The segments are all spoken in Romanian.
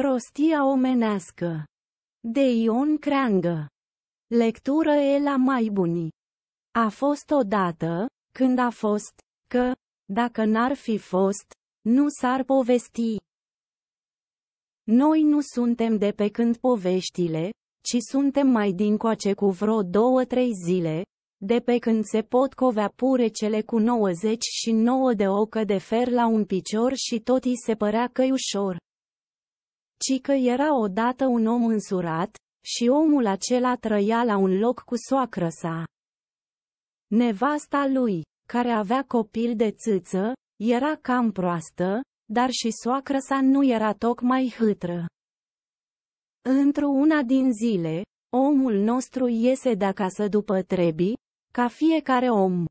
Prostia omenească. De Ion Creangă. Lectură e la mai buni. A fost odată, când a fost, că, dacă n-ar fi fost, nu s-ar povesti. Noi nu suntem de pe când poveștile, ci suntem mai dincoace cu vreo două-trei zile, de pe când se pot covea cele cu 99 de ocă de fer la un picior și tot îi se părea că ușor ci că era odată un om însurat, și omul acela trăia la un loc cu soacră sa. Nevasta lui, care avea copil de țâță, era cam proastă, dar și soacră sa nu era tocmai hâtră. Într-una din zile, omul nostru iese de acasă după trebii, ca fiecare om.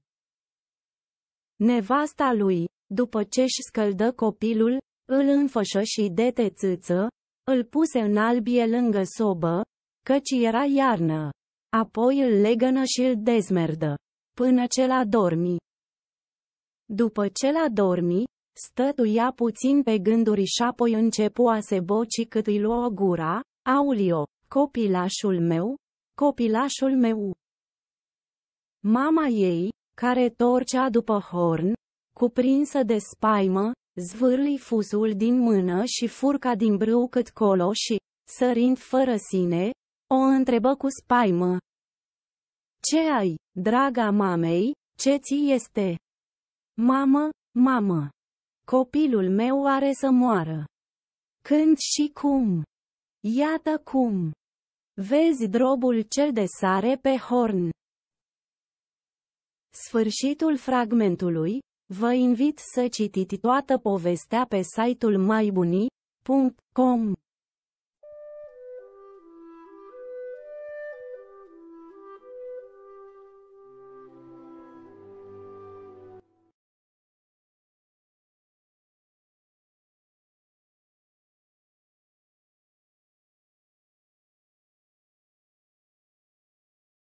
Nevasta lui, după ce își scăldă copilul, îl înfășă și dete țâță, îl puse în albie lângă sobă, căci era iarnă. Apoi îl legănă și îl dezmerdă. Până ce l-a dormi. După ce l-a dormi, stătuia puțin pe gânduri și apoi începu a se boci cât îi luă gura, Aulio, copilașul meu, copilașul meu. Mama ei, care torcea după horn, cuprinsă de spaimă, zvârli fusul din mână și furca din brâu cât colo și, sărind fără sine, o întrebă cu spaimă. Ce ai, draga mamei, ce ți este? Mamă, mamă! Copilul meu are să moară. Când și cum? Iată cum! Vezi drobul cel de sare pe horn. Sfârșitul fragmentului Vă invit să citiți toată povestea pe site-ul maibunii.com.